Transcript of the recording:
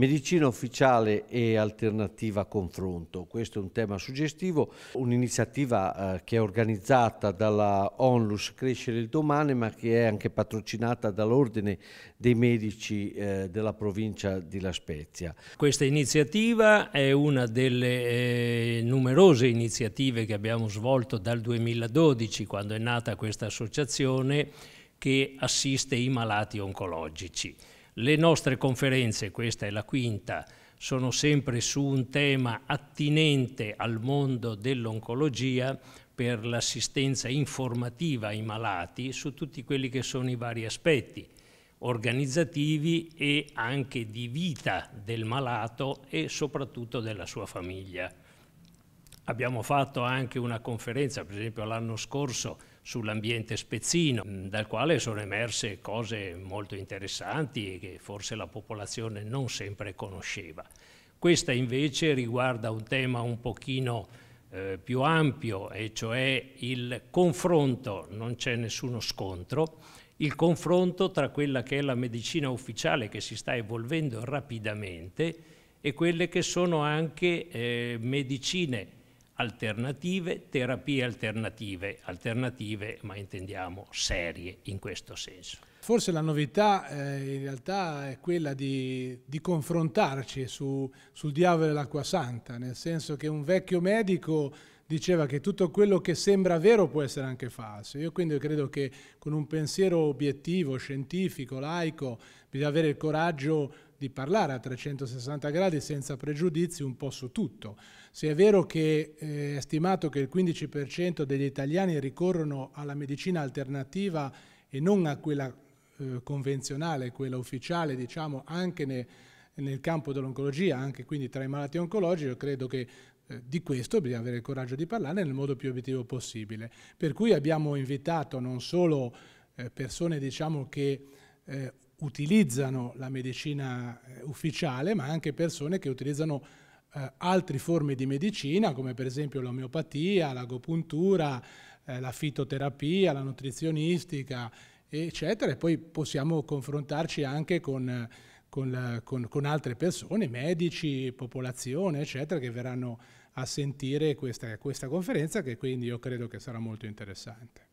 Medicina ufficiale e alternativa confronto, questo è un tema suggestivo, un'iniziativa eh, che è organizzata dalla Onlus Crescere il Domani ma che è anche patrocinata dall'Ordine dei Medici eh, della provincia di La Spezia. Questa iniziativa è una delle eh, numerose iniziative che abbiamo svolto dal 2012 quando è nata questa associazione che assiste i malati oncologici. Le nostre conferenze, questa è la quinta, sono sempre su un tema attinente al mondo dell'oncologia per l'assistenza informativa ai malati su tutti quelli che sono i vari aspetti organizzativi e anche di vita del malato e soprattutto della sua famiglia. Abbiamo fatto anche una conferenza, per esempio l'anno scorso, sull'ambiente spezzino, mm, dal quale sono emerse cose molto interessanti che forse la popolazione non sempre conosceva. Questa invece riguarda un tema un pochino eh, più ampio, e cioè il confronto, non c'è nessuno scontro, il confronto tra quella che è la medicina ufficiale che si sta evolvendo rapidamente e quelle che sono anche eh, medicine alternative, terapie alternative, alternative ma intendiamo serie in questo senso. Forse la novità eh, in realtà è quella di, di confrontarci su, sul diavolo e l'acqua santa, nel senso che un vecchio medico diceva che tutto quello che sembra vero può essere anche falso. Io quindi credo che con un pensiero obiettivo, scientifico, laico, bisogna avere il coraggio di di parlare a 360 gradi senza pregiudizi un po' su tutto. Se è vero che eh, è stimato che il 15% degli italiani ricorrono alla medicina alternativa e non a quella eh, convenzionale, quella ufficiale, diciamo, anche ne, nel campo dell'oncologia, anche quindi tra i malati oncologici, io credo che eh, di questo bisogna avere il coraggio di parlare nel modo più obiettivo possibile. Per cui abbiamo invitato non solo eh, persone diciamo, che eh, utilizzano la medicina eh, ufficiale, ma anche persone che utilizzano eh, altre forme di medicina, come per esempio l'omeopatia, l'agopuntura, eh, la fitoterapia, la nutrizionistica, eccetera. E poi possiamo confrontarci anche con, con, la, con, con altre persone, medici, popolazione, eccetera, che verranno a sentire questa, questa conferenza, che quindi io credo che sarà molto interessante.